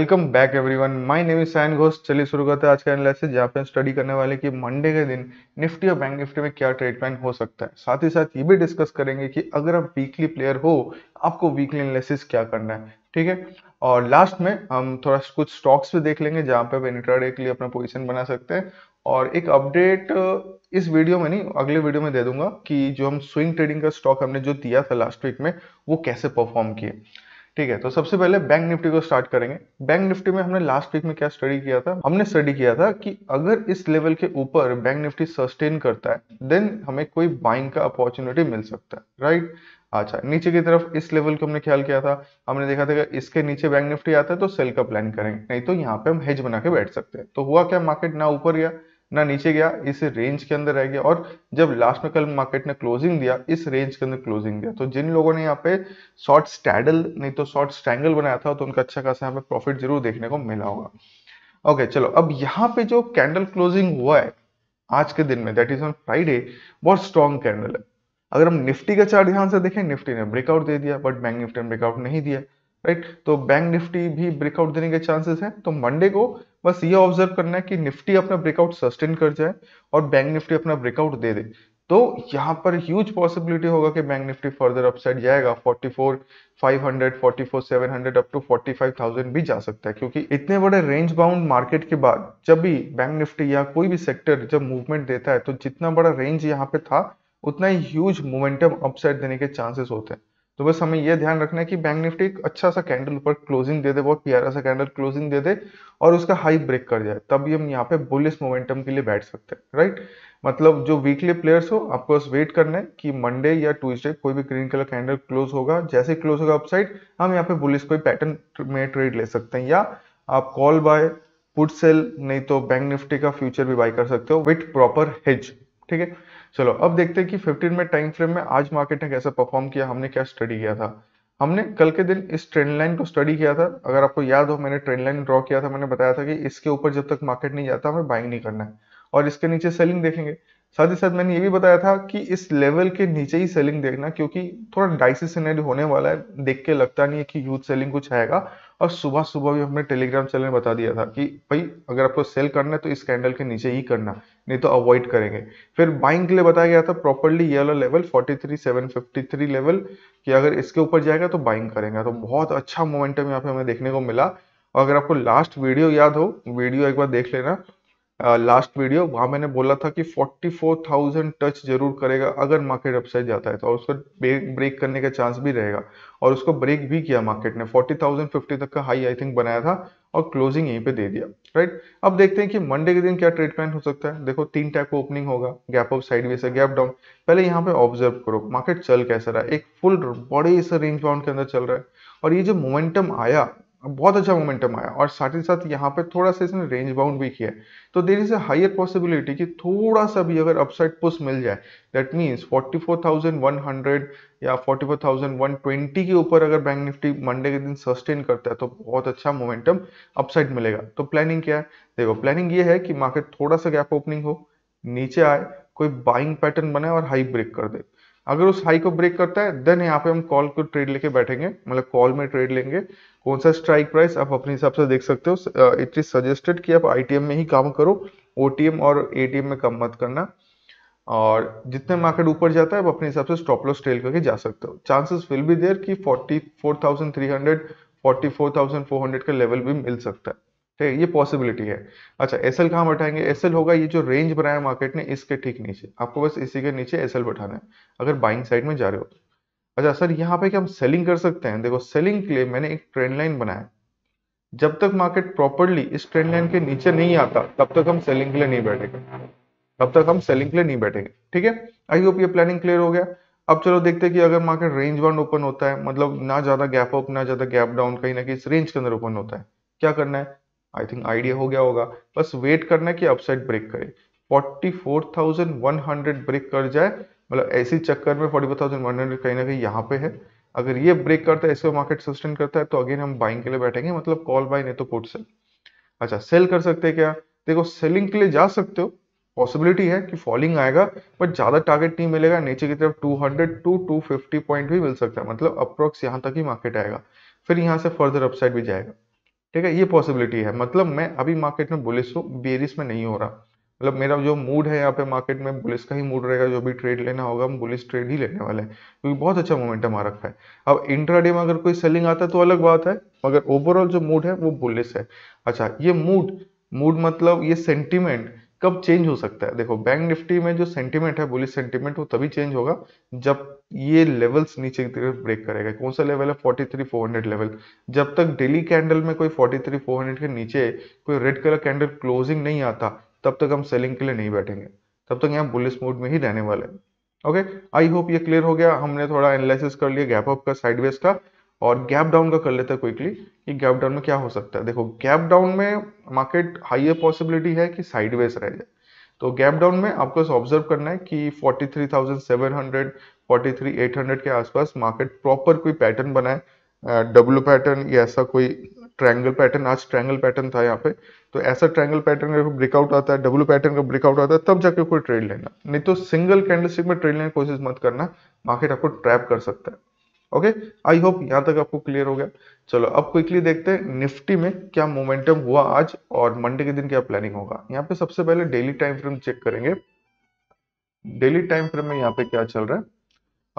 Welcome back everyone my name is Sayan Ghosh चलिए शुरू करते हैं आज का एनालिसिस जहाँ पे स्टडी करने वाले कि मंडे के दिन निफ्टी और बैंक निफ्टी में क्या ट्रेड प्लान हो सकता है साथ ही साथ ये भी डिस्कस करेंगे कि अगर आप वीकली प्लेयर हो आपको वीकली एनालिसिस क्या करना है ठीक है और लास्ट में हम थोड़ा कुछ स्टॉक्स भी देख लेंगे जहाँ पे आप इंट्राडे के लिए अपना पोजिशन बना सकते हैं और एक अपडेट इस वीडियो में नहीं अगले वीडियो में दे दूंगा कि जो हम स्विंग ट्रेडिंग का स्टॉक हमने जो दिया था लास्ट वीक में वो कैसे परफॉर्म किए ठीक है तो सबसे पहले बैंक निफ्टी को स्टार्ट करेंगे बैंक निफ्टी में हमने लास्ट वीक में क्या स्टडी किया था हमने स्टडी किया था कि अगर इस लेवल के ऊपर बैंक निफ्टी सस्टेन करता है देन हमें कोई बाइंग का अपॉर्चुनिटी मिल सकता है राइट अच्छा नीचे की तरफ इस लेवल को हमने ख्याल किया था हमने देखा था कि इसके नीचे बैंक निफ्टी आता है तो सेल का प्लान करेंगे नहीं तो यहाँ पे हम हेज बना के बैठ सकते हैं तो हुआ क्या मार्केट ना ऊपर गया ना नीचे गया इस रेंज के अंदर रह गया और जब लास्ट में कल मार्केट ने क्लोजिंग दिया इस रेंज के अंदर क्लोजिंग दिया तो जिन लोगों ने यहाँ पे शॉर्ट स्टैडल नहीं तो शॉर्ट स्ट्रैंगल बनाया था तो उनका अच्छा खासा यहाँ पे प्रॉफिट जरूर देखने को मिला होगा ओके okay, चलो अब यहाँ पे जो कैंडल क्लोजिंग हुआ है आज के दिन में दैट इज ऑन फ्राइडे बहुत स्ट्रॉन्ग कैंडल है अगर हम निफ्टी का चार्ट ध्यान से देखें निफ्टी ने ब्रेकआउट दे दिया बट बैंक निफ्टी ने ब्रेकआउट नहीं दिया राइट तो बैंक निफ्टी भी ब्रेकआउट देने के चांसेस हैं तो मंडे को बस ये ऑब्जर्व करना है कि निफ्टी अपना ब्रेकआउट सस्टेन कर जाए और बैंक निफ्टी अपना ब्रेकआउट दे दे तो यहाँ पर ह्यूज पॉसिबिलिटी होगा कि बैंक निफ्टी फर्दर अपसाइड जाएगा 44 500 44 700 अप टू 45,000 भी जा सकता है क्योंकि इतने बड़े रेंज बाउंड मार्केट के बाद जब भी बैंक निफ्टी या कोई भी सेक्टर जब मूवमेंट देता है तो जितना बड़ा रेंज यहाँ पे था उतना ही ह्यूज मोमेंटम अपसाइड देने के चांसेस होते हैं तो बस हमें यह ध्यान रखना है कि बैंक निफ्टी एक अच्छा सा कैंडल ऊपर क्लोजिंग दे दे बहुत प्यारा सा कैंडल क्लोजिंग दे दे और उसका हाई ब्रेक कर जाए तब हम यहाँ पे बुलिस मोमेंटम के लिए बैठ सकते हैं राइट मतलब जो वीकली प्लेयर्स हो आपको बस वेट करना है कि मंडे या ट्यूजडे कोई भी ग्रीन कलर कैंडल क्लोज होगा जैसे क्लोज होगा अपसाइड हम यहाँ पे बुलिस कोई पैटर्न में ट्रेड ले सकते हैं या आप कॉल बाय पुट सेल नहीं तो बैंक निफ्टी का फ्यूचर भी बाय कर सकते हो विथ प्रॉपर हेज ठीक है चलो अब देखते हैं कि फिफ्टीन मिनट टाइम फ्रेम में आज मार्केट ने कैसे परफॉर्म किया हमने क्या स्टडी किया था हमने कल के दिन इस ट्रेंड लाइन को स्टडी किया था अगर आपको याद हो मैंने ट्रेंड लाइन ड्रॉ किया था मैंने बताया था कि इसके ऊपर जब तक मार्केट नहीं जाता हमें बाइंग नहीं करना है और इसके नीचे सेलिंग देखेंगे साथ ही साथ मैंने ये भी बताया था कि इस लेवल के नीचे ही सेलिंग देखना क्योंकि थोड़ा डाइसी होने वाला है देख के लगता नहीं है कि यूथ सेलिंग कुछ आएगा और सुबह सुबह भी हमने टेलीग्राम चैनल में बता दिया था कि भाई अगर आपको सेल करना है तो इस कैंडल के नीचे ही करना नहीं तो अवॉइड करेंगे फिर बाइंग के लिए बताया गया था प्रॉपरली ये वाला लेवल थ्री लेवल कि अगर इसके ऊपर जाएगा तो बाइंग करेंगे तो बहुत अच्छा मोमेंटम यहाँ पे हमें देखने को मिला और अगर आपको लास्ट वीडियो याद हो वीडियो एक बार देख लेना लास्ट वीडियो वहां मैंने बोला था कि 44,000 टच जरूर करेगा अगर मार्केट अपसाइड जाता है तो और उसको ब्रेक करने का चांस भी रहेगा और उसको ब्रेक भी किया मार्केट ने 40,050 तक का हाई आई थिंक बनाया था और क्लोजिंग यहीं पे दे दिया राइट अब देखते हैं कि मंडे के दिन क्या ट्रीटमेंट हो सकता है देखो तीन टाइप का ओपनिंग होगा गैप ऑफ साइड से गैप डाउन पहले यहाँ पे ऑब्जर्व करो मार्केट चल कैसा रहा एक फुल बड़े से रेंज बाउंड के अंदर चल रहा है और ये जो मोमेंटम आया बहुत अच्छा मोमेंटम आया और साथ ही साथ यहाँ पे थोड़ा सा इसने रेंज बाउंड भी किया तो there is a higher possibility कि थोड़ा सा भी अगर अपसाइड पुश मिल जाए दैट मीन्स 44,100 या 44,120 के ऊपर अगर बैंक निफ्टी मंडे के दिन सस्टेन करता है तो बहुत अच्छा मोमेंटम अपसाइड मिलेगा तो प्लानिंग क्या है देखो प्लानिंग ये है कि मार्केट थोड़ा सा गैप ओपनिंग हो नीचे आए कोई बाइंग पैटर्न बनाए और हाई ब्रेक कर दे अगर उस हाई को ब्रेक करता है देन यहाँ पे हम कॉल को ट्रेड लेके बैठेंगे मतलब कॉल में ट्रेड लेंगे कौन सा स्ट्राइक प्राइस आप अपने हिसाब से देख सकते हो इट इज सजेस्टेड कि आप आईटीएम में ही काम करो ओटीएम और एटीएम में कम मत करना और जितने मार्केट ऊपर जाता है आप अपने हिसाब से स्टॉप लॉस ट्रेल करके जा सकते हो चांसेस विल बी देयर कि 44,300 44,400 का लेवल भी मिल सकता है ठीक है ये पॉसिबिलिटी है अच्छा एस एल कहाँ बैठाएंगे एस एल होगा ये जो रेंज बनाया मार्केट ने इसके ठीक नीचे आपको बस इसी के नीचे एस एल बैठाना है अगर बाइंग साइड में जा रहे हो तो अच्छा सर यहाँ पे क्या हम सेलिंग कर सकते हैं देखो सेलिंग के लिए मैंने एक ट्रेंड लाइन बनाया जब तक मार्केट प्रॉपरली इस ट्रेंड लाइन के नीचे नहीं आता तब तक हम सेलिंग के लिए नहीं बैठेंगे तब तक हम सेलिंग के लिए नहीं बैठेंगे ठीक है आई होप ये प्लानिंग क्लियर हो गया अब चलो देखते हैं कि अगर मार्केट रेंज वन ओपन होता है मतलब ना ज्यादा गैप अप ना ज्यादा गैप डाउन कहीं ना कहीं इस रेंज के अंदर ओपन होता है क्या करना है आई थिंक आइडिया हो गया होगा बस वेट करना कि अपसाइड ब्रेक करे 44,100 ब्रेक कर जाए मतलब ऐसी चक्कर में 44,100 कहीं ना कहीं यहाँ पे है अगर ये ब्रेक करता है ऐसे मार्केट सस्टेन करता है तो अगेन हम बाइंग के लिए बैठेंगे मतलब कॉल बाय नहीं तो पुट सेल अच्छा सेल कर सकते हैं क्या देखो सेलिंग के लिए जा सकते हो पॉसिबिलिटी है कि फॉलिंग आएगा बट ज्यादा टारगेट नहीं मिलेगा नीचे की तरफ 200 टू 250 पॉइंट भी मिल सकता है मतलब अप्रोक्स यहाँ तक ही मार्केट आएगा फिर यहाँ से फर्दर अपसाइड भी जाएगा ठीक है ये पॉसिबिलिटी है मतलब मैं अभी मार्केट में बुलिस हूँ बेरिस में नहीं हो रहा मतलब मेरा जो मूड है यहाँ पे मार्केट में बुलिस का ही मूड रहेगा जो भी ट्रेड लेना होगा हम बुलिस ट्रेड ही लेने वाले हैं क्योंकि बहुत अच्छा मोमेंटम आ रखा है अब इंट्रा में अगर कोई सेलिंग आता है तो अलग बात है मगर ओवरऑल जो मूड है वो बुलिस है अच्छा ये मूड मूड मतलब ये सेंटिमेंट कब चेंज हो सकता है देखो बैंक निफ्टी में जो सेंटीमेंट है बुलिस सेंटीमेंट वो तभी चेंज होगा जब ये लेवल्स नीचे की तरफ ब्रेक करेगा कौन सा लेवल है 43,400 लेवल जब तक डेली कैंडल में कोई 43,400 के नीचे कोई रेड कलर कैंडल क्लोजिंग नहीं आता तब तक हम सेलिंग के लिए नहीं बैठेंगे तब तक यहाँ बुलिस मूड में ही रहने वाले हैं ओके आई होप ये क्लियर हो गया हमने थोड़ा एनालिसिस कर लिया गैप अप का साइडवेज का और गैप डाउन का कर लेते हैं क्विकली कि गैप डाउन में क्या हो सकता है देखो गैप डाउन में मार्केट हाइयर पॉसिबिलिटी है कि साइडवेज रह जाए तो गैप डाउन में आपको ऑब्जर्व करना है कि 43,700, 43,800 के आसपास मार्केट प्रॉपर कोई पैटर्न बनाए डब्लू पैटर्न या ऐसा कोई ट्रायंगल पैटर्न आज ट्रायंगल पैटर्न था यहाँ पे तो ऐसा ट्रायंगल पैटर्न का ब्रेकआउट आता है डब्लू पैटर्न का ब्रेकआउट आता है तब जाके कोई ट्रेड लेना नहीं तो सिंगल कैंडलस्टिक में ट्रेड लेने की कोशिश मत करना मार्केट आपको ट्रैप कर सकता है ओके आई होप यहां तक आपको क्लियर हो गया चलो अब क्विकली देखते हैं निफ्टी में क्या मोमेंटम हुआ आज और मंडे के दिन क्या प्लानिंग होगा यहाँ पे सबसे पहले डेली टाइम फ्रेम चेक करेंगे डेली टाइम फ्रेम में यहाँ पे क्या चल रहा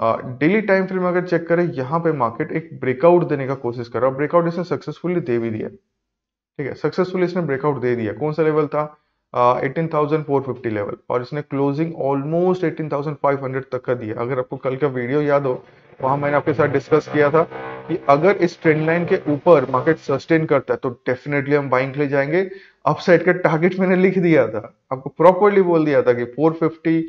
है डेली टाइम फ्रेम अगर चेक करें यहाँ पे मार्केट एक ब्रेकआउट देने का कोशिश कर रहा है ब्रेकआउट इसने सक्सेसफुली दे भी दिया ठीक है सक्सेसफुली इसने ब्रेकआउट दे दिया कौन सा लेवल था एटीन थाउजेंड लेवल और इसने क्लोजिंग ऑलमोस्ट एटीन तक का दिया अगर आपको कल का वीडियो याद हो वहां मैंने आपके साथ डिस्कस किया था कि अगर इस ट्रेंड लाइन के ऊपर मार्केट सस्टेन करता है तो डेफिनेटली हम बाइंग के लिए जाएंगे अपसाइड का टारगेट मैंने लिख दिया था आपको प्रॉपरली बोल दिया था कि 450,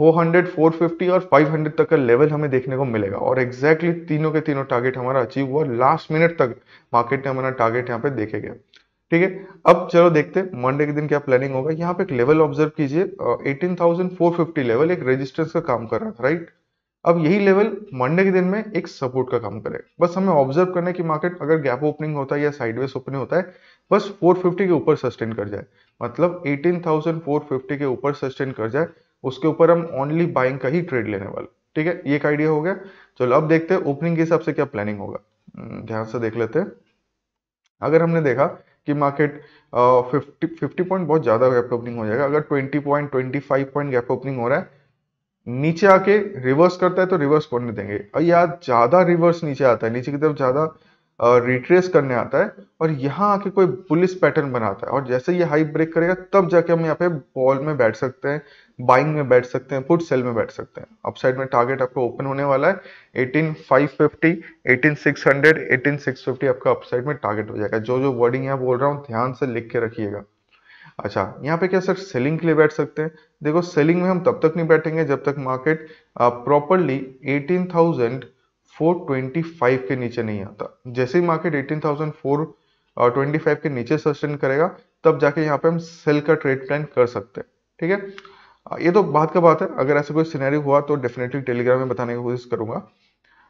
400, 450 और 500 तक का लेवल हमें देखने को मिलेगा और एग्जैक्टली exactly तीनों के तीनों टारगेट हमारा अचीव हुआ लास्ट मिनट तक मार्केट ने हमारा टारगेट यहाँ पे देखे गए ठीक है अब चलो देखते हैं मंडे के दिन क्या प्लानिंग होगा यहाँ पे एक लेवल ऑब्जर्व कीजिए एटीन लेवल एक रजिस्टेंस का काम कर रहा था राइट अब यही लेवल मंडे के दिन में एक सपोर्ट का काम करे बस हमें ऑब्जर्व करना है कि मार्केट अगर गैप ओपनिंग होता है या साइडवेज ओपनिंग होता है बस 450 के ऊपर सस्टेन कर जाए मतलब 18,450 के ऊपर सस्टेन कर जाए उसके ऊपर हम ओनली बाइंग का ही ट्रेड लेने वाले ठीक है ये एक आइडिया हो गया चलो अब देखते हैं ओपनिंग के हिसाब से क्या प्लानिंग होगा हम्म, ध्यान से देख लेते हैं अगर हमने देखा कि मार्केट फिफ्टी फिफ्टी पॉइंट बहुत ज़्यादा गैप ओपनिंग हो जाएगा अगर twenty point twenty five point gap opening हो रहा है नीचे आके रिवर्स करता है तो रिवर्स करने देंगे और यहाँ ज़्यादा रिवर्स नीचे आता है नीचे की तरफ ज़्यादा रिट्रेस करने आता है और यहाँ आके कोई पुलिस पैटर्न बनाता है और जैसे ये हाई ब्रेक करेगा तब जाके हम यहाँ पे बॉल में बैठ सकते हैं बाइंग में बैठ सकते हैं फुट सेल में बैठ सकते हैं अपसाइड में टारगेट आपको ओपन होने वाला है 18550, 18600, 18650 आपका अपसाइड में टारगेट हो जाएगा जो जो वर्डिंग है बोल रहा हूँ ध्यान से लिख के रखिएगा अच्छा यहाँ पे क्या सर सेलिंग के लिए बैठ सकते हैं देखो सेलिंग में हम तब तक नहीं बैठेंगे जब तक मार्केट प्रॉपरली 18,425 के नीचे नहीं आता जैसे ही मार्केट 18,425 के नीचे सस्टेन करेगा तब जाके यहाँ पे हम सेल का ट्रेड प्लान कर सकते हैं ठीक है uh, ये तो बात का बात है अगर ऐसा कोई सीनरी हुआ तो डेफिनेटली टेलीग्राम में बताने की कोशिश करूंगा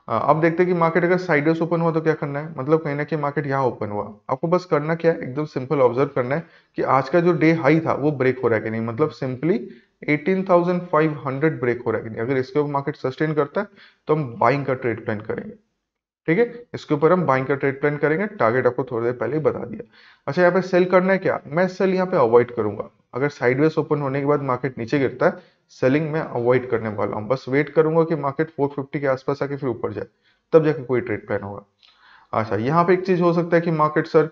अब देखते हैं कि मार्केट अगर साइडवेज ओपन हुआ तो क्या करना है मतलब कहीं ना कहीं मार्केट यहाँ ओपन हुआ आपको बस करना क्या है एकदम सिंपल ऑब्जर्व करना है कि आज का जो डे हाई था वो ब्रेक हो रहा है कि नहीं मतलब सिंपली 18,500 ब्रेक हो रहा है कि नहीं अगर इसके ऊपर मार्केट सस्टेन करता है तो हम बाइंग का ट्रेड प्लान करेंगे ठीक है इसके ऊपर हम बाइंग का ट्रेड प्लान करेंगे टारगेट आपको थोड़ी देर पहले ही बता दिया अच्छा यहाँ पे सेल करना है क्या मैं सेल यहाँ पे अवॉइड करूंगा अगर साइडवेज ओपन होने के बाद मार्केट नीचे गिरता है सेलिंग में अवॉइड करने वाला हूँ बस वेट करूंगा कि मार्केट 450 के आसपास आके फिर ऊपर जाए तब जाके कोई ट्रेड प्लान होगा अच्छा यहाँ पे एक चीज हो सकता है कि market sir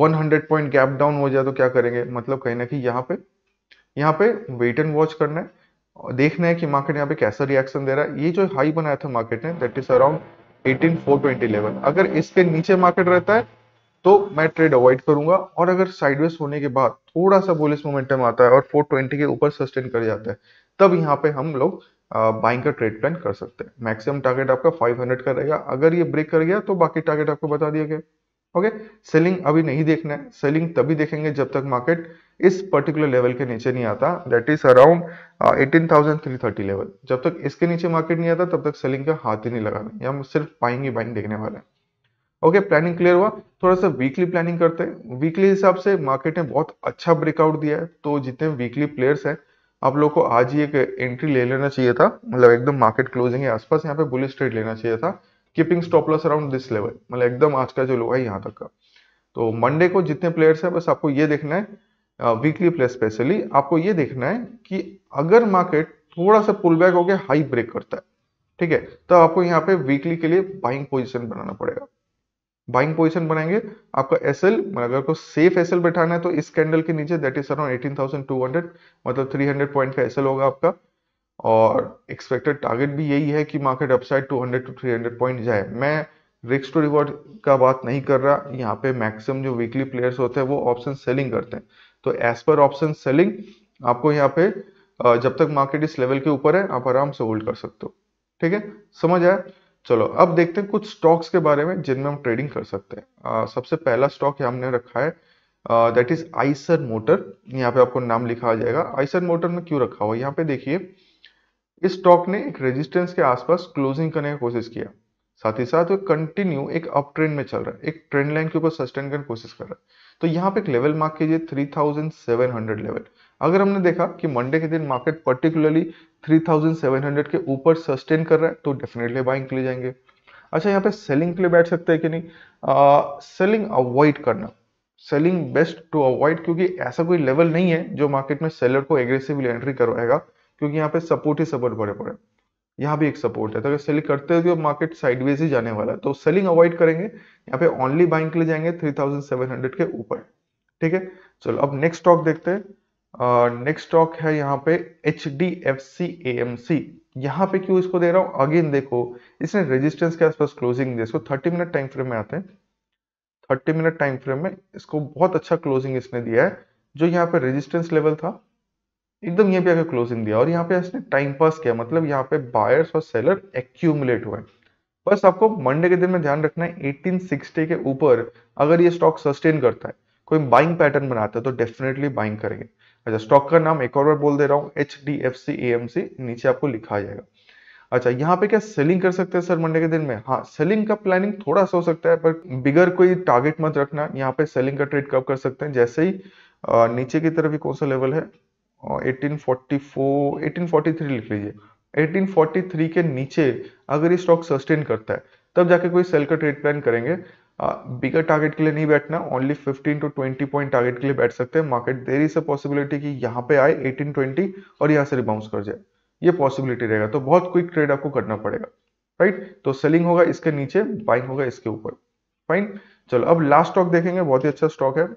one hundred point gap down हो जाए तो क्या करेंगे मतलब कहीं ना कहीं यहाँ पे यहाँ पे वेट एंड वॉच करना है देखना है कि मार्केट यहाँ पे कैसा रिएक्शन दे रहा है ये जो हाई बनाया था मार्केट ने that is around eighteen four twenty level अगर इसके नीचे मार्केट रहता है तो मैं ट्रेड अवॉइड करूंगा और अगर साइडवेज होने के बाद थोड़ा सा बोलिस मोमेंटम आता है और 420 के ऊपर सस्टेन कर जाता है तब यहाँ पे हम लोग बाइंग का ट्रेड प्लान कर सकते हैं मैक्सिमम टारगेट आपका 500 का रहेगा अगर ये ब्रेक कर गया तो बाकी टारगेट आपको बता दिया गया ओके सेलिंग अभी नहीं देखना है सेलिंग तभी देखेंगे जब तक मार्केट इस पर्टिकुलर लेवल के नीचे नहीं आता that is around eighteen level जब तक इसके नीचे मार्केट नहीं आता तब तक सेलिंग का हाथ ही नहीं लगाना या हम सिर्फ बाइंग ही बाइंग देखने वाले हैं ओके प्लानिंग क्लियर हुआ थोड़ा सा वीकली प्लानिंग करते हैं वीकली हिसाब से मार्केट ने बहुत अच्छा ब्रेकआउट दिया है तो जितने वीकली प्लेयर्स हैं आप लोग को आज ही एक एंट्री ले लेना चाहिए था मतलब एकदम मार्केट क्लोजिंग के आसपास यहाँ पे बुलिस ट्रेड लेना चाहिए था keeping stop loss around this level मतलब एकदम आज का जो लो है यहाँ तक का तो मंडे को जितने प्लेयर्स है बस आपको ये देखना है वीकली प्लेयर स्पेशली आपको ये देखना है कि अगर मार्केट थोड़ा सा पुल बैक होकर हाई ब्रेक करता है ठीक है तो आपको यहाँ पे वीकली के लिए बाइंग पोजिशन बनाना पड़ेगा बाइंग पोजिशन बनाएंगे आपका एस एल मतलब अगर को सेफ एस एल बैठाना है तो इस कैंडल के नीचे that is around eighteen thousand two hundred मतलब थ्री हंड्रेड पॉइंट का एस एल होगा आपका और एक्सपेक्टेड टारगेट भी यही है कि market upside two hundred to three hundred point जाए मैं रिक्स टू रिवॉर्ड का बात नहीं कर रहा यहाँ पे मैक्सिमम जो वीकली प्लेयर्स होते हैं वो ऑप्शन सेलिंग करते हैं तो एज पर ऑप्शन सेलिंग आपको यहाँ पे जब तक मार्केट इस लेवल के ऊपर है आप आराम से होल्ड कर सकते हो ठीक है समझ आया चलो अब देखते हैं कुछ स्टॉक्स के बारे में जिनमें हम ट्रेडिंग कर सकते हैं आ, सबसे पहला स्टॉक हमने रखा है दैट इज आइसर मोटर यहाँ पे आपको नाम लिखा आ जाएगा आइसर मोटर में क्यों रखा हुआ यहाँ पे देखिए इस स्टॉक ने एक रेजिस्टेंस के आसपास क्लोजिंग करने की कोशिश किया साथ ही साथ वो कंटिन्यू एक अप ट्रेंड में चल रहा है एक ट्रेंड लाइन के ऊपर सस्टेन करने की कोशिश कर रहा है तो यहाँ पे एक लेवल मार्क कीजिए 3700 लेवल अगर हमने देखा कि मंडे के दिन मार्केट पर्टिकुलरली 3700 के ऊपर सस्टेन कर रहा है तो डेफिनेटली बाइंग के लिए जाएंगे अच्छा यहाँ पे सेलिंग के लिए बैठ सकते हैं कि नहीं सेलिंग अवॉइड करना सेलिंग बेस्ट टू अवॉइड क्योंकि ऐसा कोई लेवल नहीं है जो मार्केट में सेलर को एग्रेसिवली एंट्री करवाएगा क्योंकि यहाँ पे सपोर्ट ही सपोर्ट बड़े पड़े यहाँ भी एक सपोर्ट है तो अगर सेलिंग करते हुए मार्केट साइडवेज ही जाने वाला है तो सेलिंग अवॉइड करेंगे यहाँ पे ओनली बाइंग के लिए जाएंगे थ्री के ऊपर ठीक है चलो अब नेक्स्ट स्टॉक देखते हैं नेक्स्ट स्टॉक है यहाँ पे H D F C A M C यहाँ पे क्यों इसको दे रहा हूँ अगेन देखो इसने रेजिस्टेंस के आसपास क्लोजिंग दी इसको 30 मिनट टाइम फ्रेम में आते हैं 30 मिनट टाइम फ्रेम में इसको बहुत अच्छा क्लोजिंग इसने दिया है जो यहाँ पे रेजिस्टेंस लेवल था एकदम यहाँ पे आगे क्लोजिंग दिया और यहाँ पे इसने टाइम पास किया मतलब यहाँ पे बायर्स और सेलर एक्यूमुलेट हुए बस आपको मंडे के दिन में ध्यान रखना है 1860 के ऊपर अगर ये स्टॉक सस्टेन करता है कोई बाइंग पैटर्न बनाता है तो डेफिनेटली बाइंग करेंगे अच्छा स्टॉक का नाम एक और बार बोल दे रहा हूँ H D F C A M C नीचे आपको लिखा जाएगा अच्छा यहाँ पे क्या सेलिंग कर सकते हैं सर मंडे के दिन में हाँ सेलिंग का प्लानिंग थोड़ा सा हो सकता है पर बिगर कोई टारगेट मत रखना यहाँ पे सेलिंग का ट्रेड कब कर सकते हैं जैसे ही आ, नीचे की तरफ ही कौन सा लेवल है एटीन फोर्टी फोर लिख लीजिए 1843 के नीचे अगर ये स्टॉक सस्टेन करता है तब जाके कोई सेल का ट्रेड प्लान करेंगे बिगर टारगेट के लिए नहीं बैठना ओनली 15 टू 20 पॉइंट टारगेट के लिए बैठ सकते हैं मार्केट देर इज पॉसिबिलिटी कि यहाँ पे आए 18 20 और यहाँ से रिबाउंस कर जाए ये पॉसिबिलिटी रहेगा तो बहुत क्विक ट्रेड आपको करना पड़ेगा राइट तो सेलिंग होगा इसके नीचे बाइंग होगा इसके ऊपर फाइन चलो अब लास्ट स्टॉक देखेंगे बहुत ही अच्छा स्टॉक है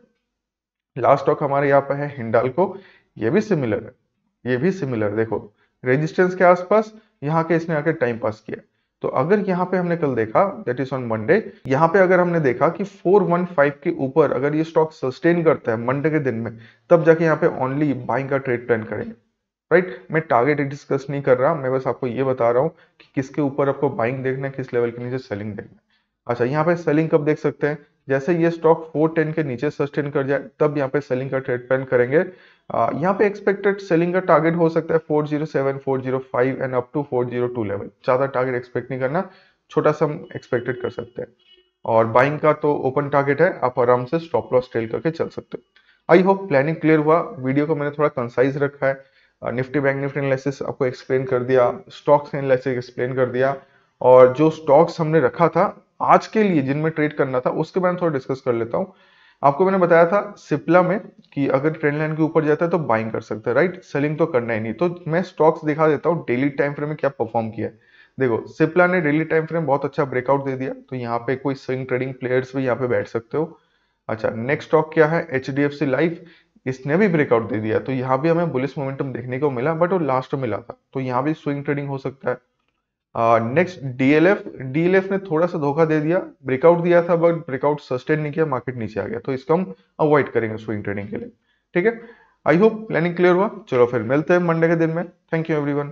लास्ट स्टॉक हमारे यहाँ पे है हिंडाल को ये भी सिमिलर है ये भी सिमिलर देखो रेजिस्टेंस के आसपास यहाँ के इसने आके टाइम पास किया तो अगर यहाँ पे हमने कल देखा दैट इज ऑन मंडे यहाँ पे अगर हमने देखा कि 415 के ऊपर अगर ये स्टॉक सस्टेन करता है मंडे के दिन में तब जाके यहाँ पे ओनली बाइंग का ट्रेड प्लान करेंगे राइट right? मैं टारगेट डिस्कस नहीं कर रहा मैं बस आपको ये बता रहा हूँ कि किसके ऊपर आपको बाइंग देखना है किस लेवल के नीचे सेलिंग देखना है अच्छा यहाँ पे सेलिंग कब देख सकते हैं जैसे ये स्टॉक 410 के नीचे सस्टेन कर जाए तब यहाँ पे सेलिंग का ट्रेड प्लान करेंगे Uh, यहाँ पे एक्सपेक्टेड सेलिंग का टारगेट हो सकता है 407, 405 एंड अप टू 402 लेवल ज़्यादा टारगेट एक्सपेक्ट नहीं करना छोटा सा हम एक्सपेक्टेड कर सकते हैं और बाइंग का तो ओपन टारगेट है आप आराम से स्टॉप लॉस ट्रेल करके चल सकते हो आई होप प्लानिंग क्लियर हुआ वीडियो को मैंने थोड़ा कंसाइज रखा है निफ्टी बैंक निफ्टी एनालिसिस आपको एक्सप्लेन कर दिया स्टॉक्स एनालिसिस एक्सप्लेन कर दिया और जो स्टॉक्स हमने रखा था आज के लिए जिनमें ट्रेड करना था उसके बारे में थोड़ा डिस्कस कर लेता हूँ आपको मैंने बताया था सिप्ला में कि अगर ट्रेंड लाइन के ऊपर जाता है तो बाइंग कर सकते हैं राइट सेलिंग तो करना ही नहीं तो मैं स्टॉक्स दिखा देता हूँ डेली टाइम फ्रेम में क्या परफॉर्म किया है देखो सिप्ला ने डेली टाइम फ्रेम बहुत अच्छा ब्रेकआउट दे दिया तो यहाँ पे कोई स्विंग ट्रेडिंग प्लेयर्स भी यहाँ पे बैठ सकते हो अच्छा नेक्स्ट स्टॉक क्या है H D F C life इसने भी ब्रेकआउट दे दिया तो यहाँ भी हमें बुलिस मोमेंटम देखने को मिला बट वो लास्ट में मिला था तो यहाँ भी स्विंग ट्रेडिंग हो सकता है नेक्स्ट डीएलएफ डीएलएफ ने थोड़ा सा धोखा दे दिया ब्रेकआउट दिया था बट ब्रेकआउट सस्टेन नहीं किया मार्केट नीचे आ गया तो इसको हम अवॉइड करेंगे स्विंग ट्रेडिंग के लिए ठीक है आई होप प्लानिंग क्लियर हुआ चलो फिर मिलते हैं मंडे के दिन में थैंक यू एवरीवन